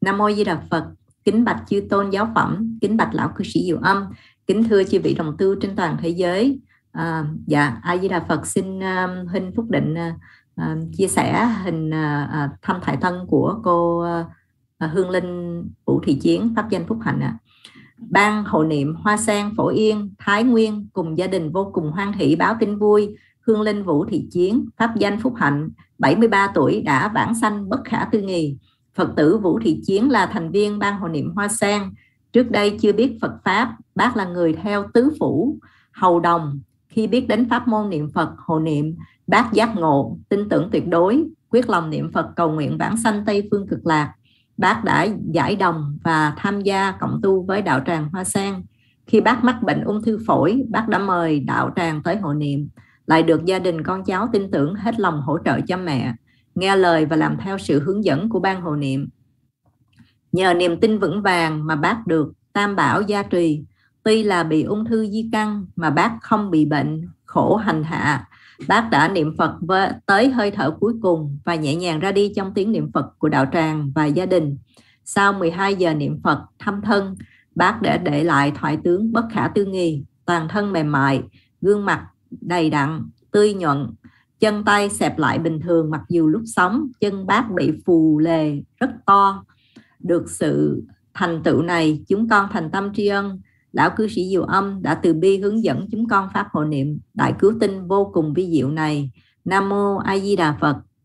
Nam mô Di Đà Phật, kính bạch chư tôn giáo phẩm, kính bạch lão cư sĩ Diệu Âm, kính thưa chư vị đồng tư trên toàn thế giới. À, dạ, A Di Đà Phật xin uh, huynh phúc định uh, chia sẻ hình uh, thăm thải thân của cô uh, Hương Linh Vũ Thị Chiến pháp danh Phúc Hạnh ạ. À. Ban hội niệm Hoa Sen Phổ Yên Thái Nguyên cùng gia đình vô cùng hoan hỷ báo tin vui Hương Linh Vũ Thị Chiến pháp danh Phúc Hạnh 73 tuổi đã vãng sanh bất khả tư nghì Phật tử Vũ Thị Chiến là thành viên Ban Hội niệm Hoa Sen. Trước đây chưa biết Phật Pháp, bác là người theo tứ phủ, hầu đồng. Khi biết đến pháp môn niệm Phật, hồ niệm, bác giác ngộ, tin tưởng tuyệt đối, quyết lòng niệm Phật cầu nguyện vãng sanh Tây Phương Cực Lạc. Bác đã giải đồng và tham gia cộng tu với đạo tràng Hoa Sen. Khi bác mắc bệnh ung thư phổi, bác đã mời đạo tràng tới hội niệm, lại được gia đình con cháu tin tưởng hết lòng hỗ trợ cho mẹ nghe lời và làm theo sự hướng dẫn của ban hồ niệm. Nhờ niềm tin vững vàng mà bác được tam bảo gia trì, tuy là bị ung thư di căn mà bác không bị bệnh, khổ hành hạ. Bác đã niệm Phật với, tới hơi thở cuối cùng và nhẹ nhàng ra đi trong tiếng niệm Phật của đạo tràng và gia đình. Sau 12 giờ niệm Phật thăm thân, bác đã để lại thoại tướng bất khả tư nghì, toàn thân mềm mại, gương mặt đầy đặn, tươi nhuận, chân tay xẹp lại bình thường mặc dù lúc sống chân bác bị phù lề rất to được sự thành tựu này chúng con thành tâm tri ân lão cư sĩ diệu âm đã từ bi hướng dẫn chúng con phát hộ niệm đại cứu tinh vô cùng vi diệu này nam mô a di đà phật